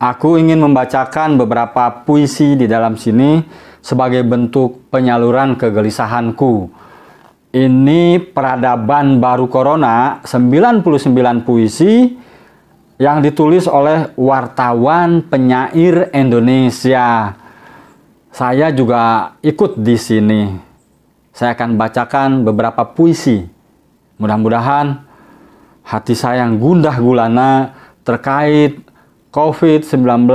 Aku ingin membacakan beberapa puisi di dalam sini sebagai bentuk penyaluran kegelisahanku. Ini peradaban baru corona 99 puisi yang ditulis oleh wartawan penyair Indonesia. Saya juga ikut di sini. Saya akan bacakan beberapa puisi. Mudah-mudahan hati saya yang gundah gulana terkait COVID-19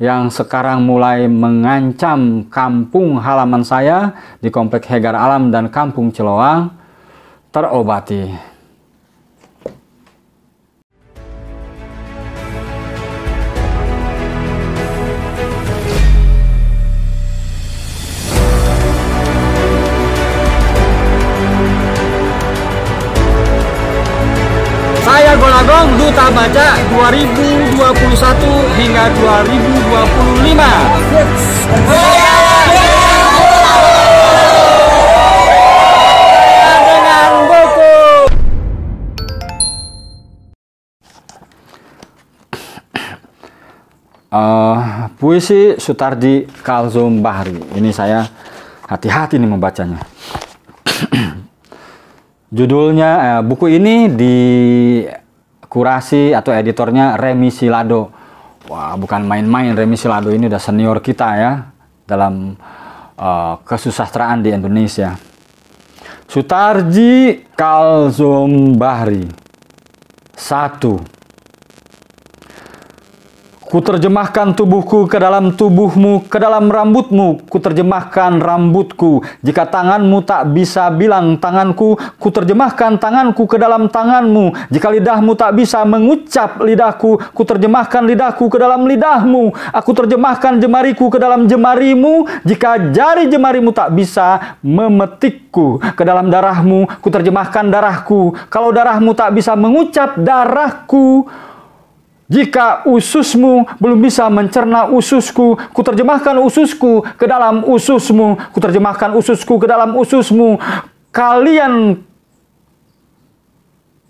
yang sekarang mulai mengancam kampung halaman saya di Komplek Hegar Alam dan Kampung Celoang terobati. hingga 2025. Dengan buku. Uh, puisi Sutardi Kalzum Bahri. Ini saya hati-hati nih membacanya. Judulnya uh, buku ini di kurasi atau editornya Remi Silado Wah, bukan main-main Remi Silado ini udah senior kita ya dalam uh, kesusastraan di Indonesia. Sutarji Kalzombahri. Satu. Kuterjemahkan tubuhku ke dalam tubuhmu, ke dalam rambutmu, kuterjemahkan rambutku. Jika tanganmu tak bisa bilang tanganku, kuterjemahkan tanganku ke dalam tanganmu. Jika lidahmu tak bisa mengucap lidahku, kuterjemahkan lidahku ke dalam lidahmu. Aku terjemahkan jemariku ke dalam jemarimu. Jika jari jemarimu tak bisa memetikku ke dalam darahmu, kuterjemahkan darahku. Kalau darahmu tak bisa mengucap darahku, jika ususmu belum bisa mencerna ususku, kuterjemahkan ususku ke dalam ususmu, kuterjemahkan ususku ke dalam ususmu. Kalian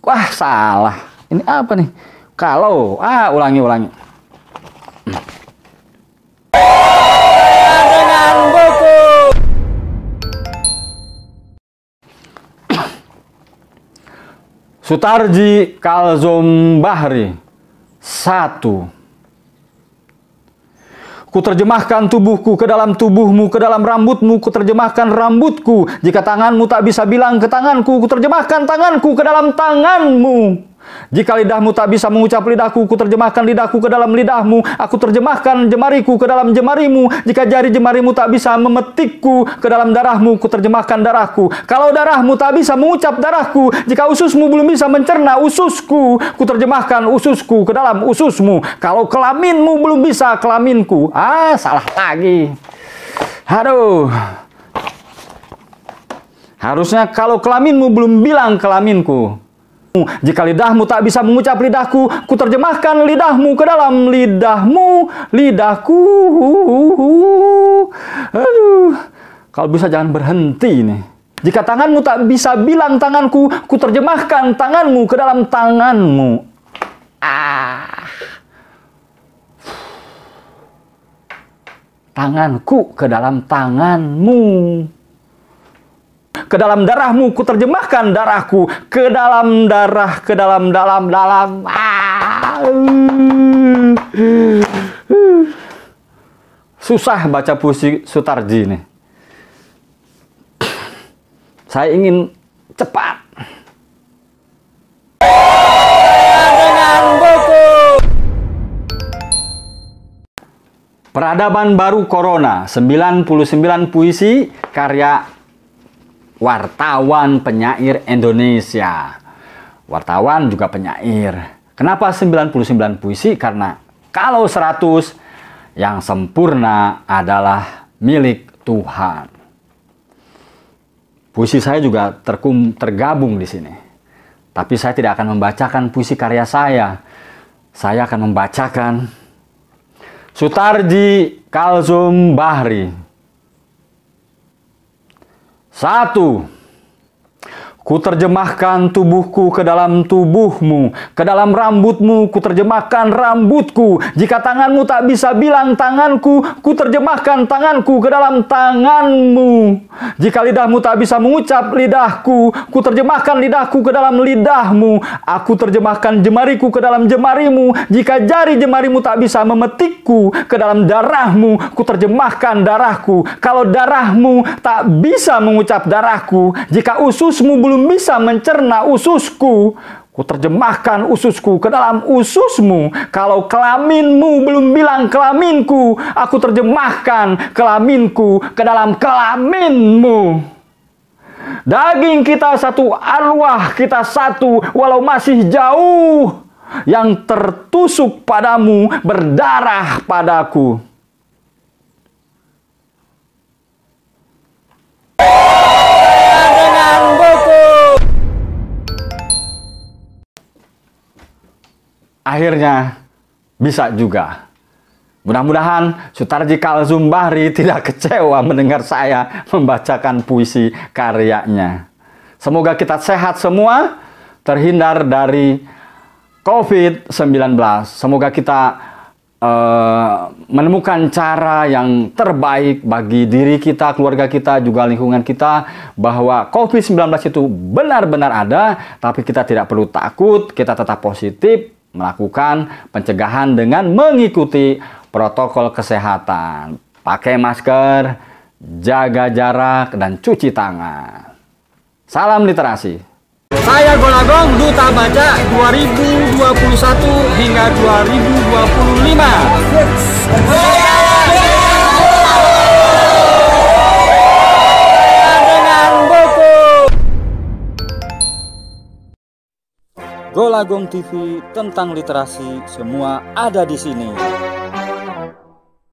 Wah, salah. Ini apa nih? Kalau ah ulangi ulangi. Sutarji Kalzum Bahri satu. ku terjemahkan tubuhku ke dalam tubuhmu, ke dalam rambutmu, ku terjemahkan rambutku. Jika tanganmu tak bisa bilang ke tanganku, terjemahkan tanganku ke dalam tanganmu. Jika lidahmu tak bisa mengucap lidahku, ku terjemahkan lidahku ke dalam lidahmu. Aku terjemahkan jemariku ke dalam jemarimu. Jika jari jemarimu tak bisa memetikku ke dalam darahmu, ku terjemahkan darahku. Kalau darahmu tak bisa mengucap darahku, jika ususmu belum bisa mencerna ususku, ku terjemahkan ususku ke dalam ususmu. Kalau kelaminmu belum bisa kelaminku. Ah, salah lagi. Aduh. Harusnya kalau kelaminmu belum bilang kelaminku, jika lidahmu tak bisa mengucap lidahku, ku terjemahkan lidahmu ke dalam lidahmu, lidahku. Aduh, kalau bisa jangan berhenti nih. Jika tanganmu tak bisa bilang tanganku, ku terjemahkan tanganmu ke dalam tanganmu. Ah. Tanganku ke dalam tanganmu ke dalam darahmu ku terjemahkan darahku ke dalam darah ke dalam dalam dalam susah baca puisi Sutarji nih saya ingin cepat Peradaban Baru Corona 99 puisi karya wartawan penyair Indonesia. Wartawan juga penyair. Kenapa 99 puisi? Karena kalau 100 yang sempurna adalah milik Tuhan. Puisi saya juga terkum, tergabung di sini. Tapi saya tidak akan membacakan puisi karya saya. Saya akan membacakan Sutarji Kalsum Bahri satu. Ku terjemahkan tubuhku ke dalam tubuhmu, ke dalam rambutmu, kuterjemahkan rambutku. Jika tanganmu tak bisa bilang tanganku, ku terjemahkan tanganku ke dalam tanganmu. Jika lidahmu tak bisa mengucap lidahku, ku terjemahkan lidahku ke dalam lidahmu. Aku terjemahkan jemariku ke dalam jemarimu. Jika jari jemarimu tak bisa memetikku ke dalam darahmu, ku terjemahkan darahku. Kalau darahmu tak bisa mengucap darahku, jika ususmu belum belum bisa mencerna ususku, ku terjemahkan ususku ke dalam ususmu. Kalau kelaminmu belum bilang kelaminku, aku terjemahkan kelaminku ke dalam kelaminmu. Daging kita satu, arwah kita satu, walau masih jauh. Yang tertusuk padamu berdarah padaku. akhirnya bisa juga. Mudah-mudahan Sutarji Kalzum tidak kecewa mendengar saya membacakan puisi karyanya. Semoga kita sehat semua, terhindar dari COVID-19. Semoga kita uh, menemukan cara yang terbaik bagi diri kita, keluarga kita, juga lingkungan kita, bahwa COVID-19 itu benar-benar ada, tapi kita tidak perlu takut, kita tetap positif, melakukan pencegahan dengan mengikuti protokol kesehatan, pakai masker, jaga jarak, dan cuci tangan. Salam literasi. Saya Golagong, Duta Baca 2021 hingga 2025. Golagong TV tentang literasi semua ada di sini.